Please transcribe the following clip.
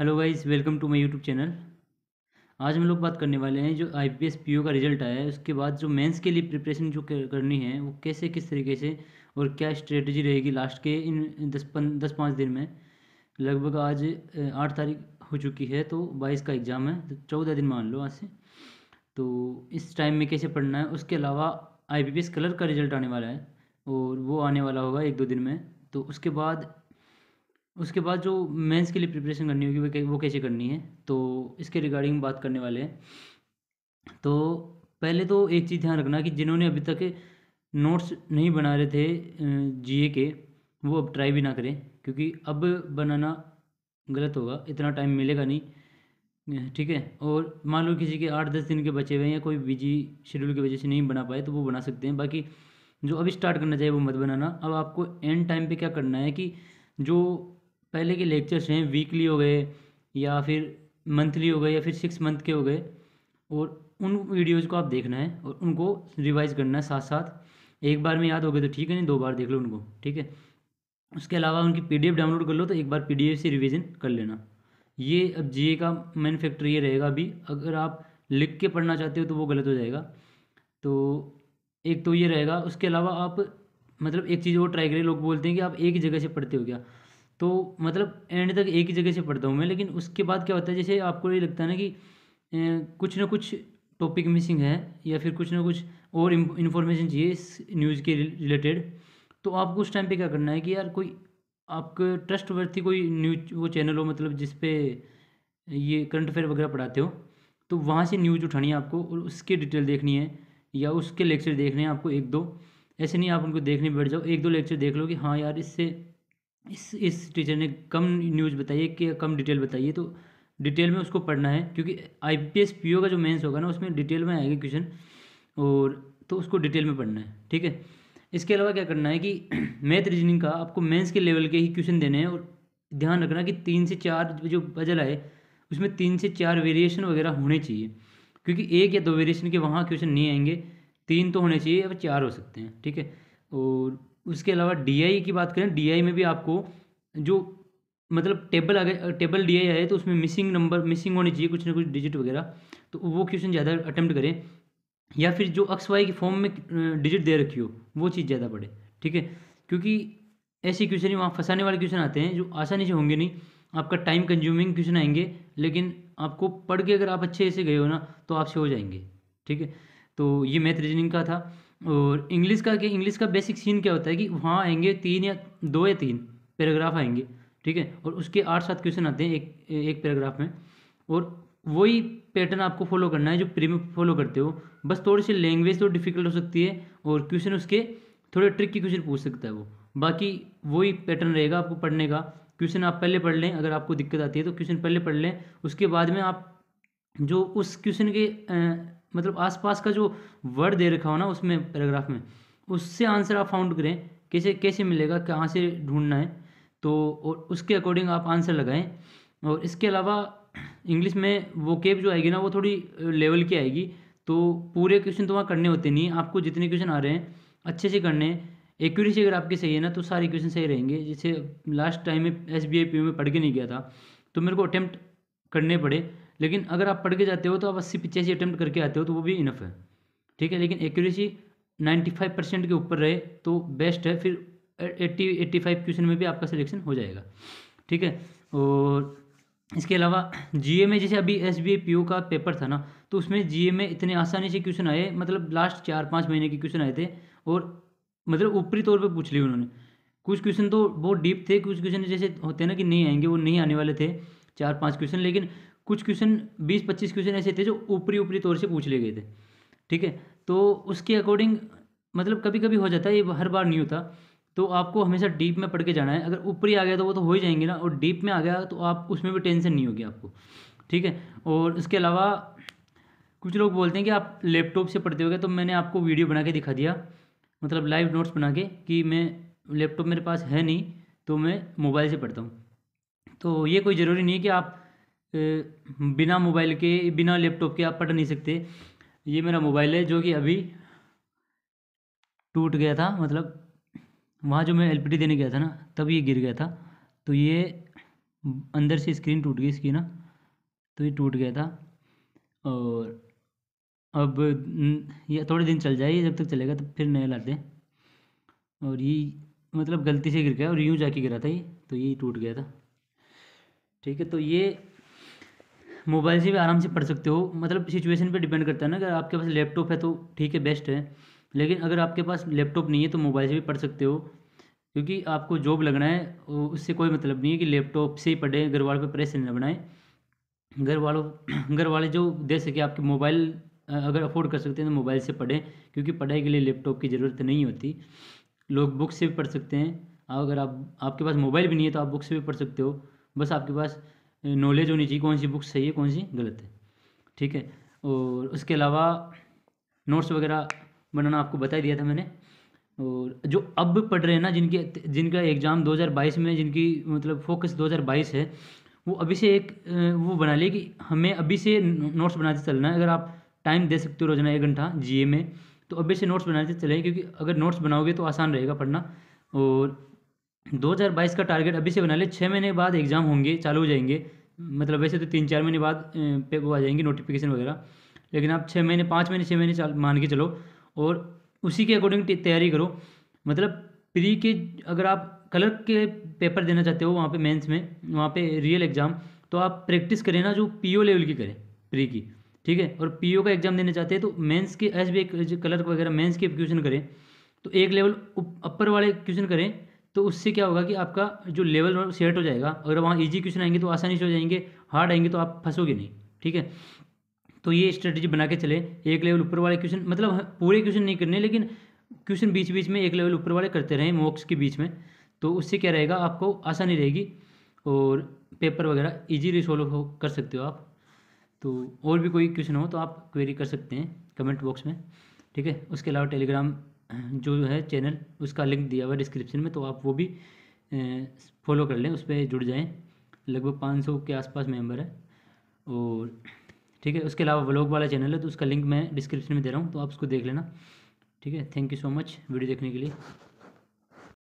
hello guys welcome to my YouTube channel आज हम लोग बात करने वाले हैं जो आई पी का रिजल्ट आया है उसके बाद जो मेंस के लिए प्रिपरेशन जो करनी है वो कैसे किस तरीके से और क्या स्ट्रेटजी रहेगी लास्ट के इन दस पन दस पाँच दिन में लगभग आज आठ तारीख हो चुकी है तो बाईस का एग्ज़ाम है तो चौदह दिन मान लो आज से तो इस टाइम में कैसे पढ़ना है उसके अलावा आई कलर का रिजल्ट आने वाला है और वो आने वाला होगा एक दो दिन में तो उसके बाद उसके बाद जो मेंस के लिए प्रिपरेशन करनी होगी वो वो कैसे करनी है तो इसके रिगार्डिंग बात करने वाले हैं तो पहले तो एक चीज़ ध्यान रखना कि जिन्होंने अभी तक नोट्स नहीं बना रहे थे जीए के वो अब ट्राई भी ना करें क्योंकि अब बनाना गलत होगा इतना टाइम मिलेगा नहीं ठीक है और मान लो किसी के आठ दस दिन के बचे हुए हैं या कोई बिजी शेड्यूल की वजह से नहीं बना पाए तो वो बना सकते हैं बाकी जो अभी स्टार्ट करना चाहिए वो मत बनाना अब आपको एंड टाइम पे क्या करना है कि जो पहले के लेक्चर्स हैं वीकली हो गए या फिर मंथली हो गए या फिर सिक्स मंथ के हो गए और उन वीडियोज़ को आप देखना है और उनको रिवाइज करना है साथ साथ एक बार में याद हो गए तो ठीक है नहीं दो बार देख लो उनको ठीक है उसके अलावा उनकी पीडीएफ डाउनलोड कर लो तो एक बार पीडीएफ से रिवीजन कर लेना ये अब जीए का मेन फैक्टर ये रहेगा अभी अगर आप लिख के पढ़ना चाहते हो तो वो गलत हो जाएगा तो एक तो ये रहेगा उसके अलावा आप मतलब एक चीज़ वो ट्राई करिए लोग बोलते हैं कि आप एक ही जगह से पढ़ते हो क्या तो मतलब एंड तक एक ही जगह से पढ़ता हूँ मैं लेकिन उसके बाद क्या होता है जैसे आपको ये लगता है ना कि कुछ ना कुछ टॉपिक मिसिंग है या फिर कुछ ना कुछ और इन्फॉर्मेशन चाहिए इस न्यूज़ के रिलेटेड तो आपको उस टाइम पे क्या करना है कि यार कोई आपके ट्रस्ट वर्थी कोई न्यूज वो चैनल हो मतलब जिस पे ये करंट अफेयर वगैरह पढ़ाते हो तो वहाँ से न्यूज़ उठानी है आपको और उसकी डिटेल देखनी है या उसके लेक्चर देखने हैं आपको एक दो ऐसे नहीं आप उनको देखने बैठ जाओ एक दो लेक्चर देख लो कि हाँ यार इससे इस इस टीचर ने कम न्यूज़ बताई कि कम डिटेल बताइए तो डिटेल में उसको पढ़ना है क्योंकि I P S P O का जो मेंस होगा ना उसमें डिटेल में आएगा क्वेश्चन और तो उसको डिटेल में पढ़ना है ठीक है इसके अलावा क्या करना है कि मैथ रीजनिंग का आपको मेंस के लेवल के ही क्वेश्चन देने हैं और ध्यान रखना कि तीन से चार जो बजल आए उसमें तीन से चार वेरिएशन वगैरह होने चाहिए क्योंकि एक या दो वेरिएशन के वहाँ क्वेश्चन नहीं आएंगे तीन तो होने चाहिए अब चार हो सकते हैं ठीक है और उसके अलावा डी की बात करें डी में भी आपको जो मतलब टेबल आगे टेबल डी आए तो उसमें मिसिंग नंबर मिसिंग होनी चाहिए कुछ ना कुछ डिजिट वगैरह तो वो क्वेश्चन ज़्यादा अटैम्प्ट करें या फिर जो अक्स वाई की फॉर्म में डिजिट दे रखी हो वो चीज़ ज़्यादा पड़े ठीक है क्योंकि ऐसे क्वेश्चन ही वहाँ फंसाने वाले क्वेश्चन आते हैं जो आसानी से होंगे नहीं आपका टाइम कंज्यूमिंग क्वेश्चन आएंगे लेकिन आपको पढ़ के अगर आप अच्छे से गए हो ना तो आपसे हो जाएंगे ठीक है तो ये मैथ रीजनिंग का था और इंग्लिश का क्या इंग्लिश का बेसिक सीन क्या होता है कि वहाँ आएंगे तीन या दो या तीन पैराग्राफ आएंगे ठीक है और उसके आठ सात क्वेश्चन आते हैं एक एक पैराग्राफ में और वही पैटर्न आपको फॉलो करना है जो प्रीम फॉलो करते हो बस थोड़ी सी लैंग्वेज तो डिफिकल्ट हो सकती है और क्वेश्चन उसके थोड़े ट्रिक के क्वेश्चन पूछ सकता है वो बाकी वही पैटर्न रहेगा आपको पढ़ने का क्वेश्चन आप पहले पढ़ लें अगर आपको दिक्कत आती है तो क्वेश्चन पहले पढ़ लें उसके बाद में आप जो उस क्वेश्चन के मतलब आसपास का जो वर्ड दे रखा हो ना उसमें पैराग्राफ में उससे आंसर आप फाउंड करें कैसे कैसे मिलेगा कहाँ से ढूंढना है तो और उसके अकॉर्डिंग आप आंसर लगाएं और इसके अलावा इंग्लिश में वो केप जो आएगी ना वो थोड़ी लेवल की आएगी तो पूरे क्वेश्चन तो वहाँ करने होते नहीं आपको जितने क्वेश्चन आ रहे हैं अच्छे से करने हैं एक्यूरेसी अगर आपकी सही है ना तो सारे क्वेश्चन सही रहेंगे जैसे लास्ट टाइम में एस बी आई पी में पढ़ के नहीं गया था तो मेरे को अटैम्प्ट करने पड़े लेकिन अगर आप पढ़ के जाते हो तो आप अस्सी पिचासी अटैम्प्ट करके आते हो तो वो भी इनफ है ठीक है लेकिन एक्यूरेसी नाइन्टी फाइव परसेंट के ऊपर रहे तो बेस्ट है फिर एट्टी एट्टी फाइव क्वेश्चन में भी आपका सिलेक्शन हो जाएगा ठीक है और इसके अलावा जीए में जैसे अभी एस बी पी का पेपर था ना तो उसमें जीए में इतने आसानी से क्वेश्चन आए मतलब लास्ट चार पाँच महीने के क्वेश्चन आए थे और मतलब ऊपरी तौर पे पूछ लिए उन्होंने कुछ क्वेश्चन तो बहुत डीप थे कुछ क्वेश्चन जैसे होते हैं ना कि नहीं आएंगे वो नहीं आने वाले थे चार पाँच क्वेश्चन लेकिन कुछ क्वेश्चन बीस पच्चीस क्वेश्चन ऐसे थे जो ऊपरी ऊपरी तौर से पूछ लिए गए थे ठीक है तो उसके अकॉर्डिंग मतलब कभी कभी हो जाता है ये हर बार नहीं होता तो आपको हमेशा डीप में पढ़ के जाना है अगर ऊपरी आ गया तो वो तो हो ही जाएंगे ना और डीप में आ गया तो आप उसमें भी टेंशन नहीं होगी आपको ठीक है और इसके अलावा कुछ लोग बोलते हैं कि आप लैपटॉप से पढ़ते हो तो मैंने आपको वीडियो बना के दिखा दिया मतलब लाइव नोट्स बना के कि मैं लैपटॉप मेरे पास है नहीं तो मैं मोबाइल से पढ़ता हूँ तो ये कोई ज़रूरी नहीं है कि आप बिना मोबाइल के बिना लैपटॉप के आप पढ़ नहीं सकते ये मेरा मोबाइल है जो कि अभी टूट गया था मतलब वहाँ जो मैं एलपीटी देने गया था ना तब ये गिर गया था तो ये अंदर से स्क्रीन टूट गई इसकी ना तो ये टूट गया था और अब ये थोड़े दिन चल जाए जब तक चलेगा तो फिर नया लाते हैं और ये मतलब गलती से गिर गया और यूँ जाके गिरा था ये तो ये टूट गया था ठीक है तो ये मोबाइल से भी आराम से पढ़ सकते हो मतलब सिचुएशन पे डिपेंड करता है ना अगर आपके पास लैपटॉप है तो ठीक है बेस्ट है लेकिन अगर आपके पास लैपटॉप नहीं है तो मोबाइल से भी पढ़ सकते हो क्योंकि आपको जॉब लगना है उससे कोई मतलब नहीं है कि लैपटॉप से ही पढ़े घर वालों पर प्रेशर न बनाए घर वालों घर वाले जो दे सके आपके मोबाइल अगर अफोर्ड कर सकते हैं तो मोबाइल से पढ़ें क्योंकि पढ़ाई के लिए लैपटॉप की ज़रूरत नहीं होती लोग बुक से भी पढ़ सकते हैं अगर आप आपके पास मोबाइल भी नहीं है तो आप बुक से भी पढ़ सकते हो बस आपके पास नॉलेज होनी चाहिए कौन सी बुक सही है कौन सी गलत है ठीक है और उसके अलावा नोट्स वगैरह बनाना आपको बता दिया था मैंने और जो अब पढ़ रहे हैं ना जिनके जिनका एग्ज़ाम 2022 में जिनकी मतलब फोकस 2022 है वो अभी से एक वो बना लिए कि हमें अभी से नोट्स बनाते चलना है अगर आप टाइम दे सकते हो रोजाना एक घंटा जीए में तो अभी से नोट्स बनाते चले क्योंकि अगर नोट्स बनाओगे तो आसान रहेगा पढ़ना और 2022 का टारगेट अभी से बना ले छः महीने बाद एग्ज़ाम होंगे चालू हो जाएंगे मतलब वैसे तो तीन चार महीने बाद पे वो आ जाएंगे नोटिफिकेशन वगैरह लेकिन आप छः महीने पाँच महीने छः महीने मान के चलो और उसी के अकॉर्डिंग तैयारी करो मतलब प्री के अगर आप कलर के पेपर देना चाहते हो वहाँ पे मेंस में वहाँ पे रियल एग्ज़ाम तो आप प्रैक्टिस करें ना जो पीओ लेवल की करें प्री की ठीक है और पीओ का एग्ज़ाम देना चाहते हैं तो मेंस के एस बी कलर वगैरह मेंस के क्वेश्चन करें तो एक लेवल अपर वाले क्वेश्चन करें तो उससे क्या होगा कि आपका जो लेवल सेट हो जाएगा अगर वहाँ ईजी क्वेश्चन आएंगे तो आसानी से हो जाएंगे हार्ड आएंगे तो आप फंसोगे नहीं ठीक है तो ये स्ट्रेटजी बना के चले एक लेवल ऊपर वाले क्वेश्चन मतलब पूरे क्वेश्चन नहीं करने लेकिन क्वेश्चन बीच बीच में एक लेवल ऊपर वाले करते रहें मॉक्स के बीच में तो उससे क्या रहेगा आपको आसानी रहेगी और पेपर वगैरह ईजीली सॉल्व हो कर सकते हो आप तो और भी कोई क्वेश्चन हो तो आप क्वेरी कर सकते हैं कमेंट बॉक्स में ठीक है उसके अलावा टेलीग्राम जो है चैनल उसका लिंक दिया हुआ है डिस्क्रिप्शन में तो आप वो भी फॉलो कर लें उस पर जुड़ जाएँ लगभग पाँच सौ के आसपास मेंबर है और ठीक है उसके अलावा व्लॉग वाला चैनल है तो उसका लिंक मैं डिस्क्रिप्शन में दे रहा हूँ तो आप उसको देख लेना ठीक है thank you so much video देखने के लिए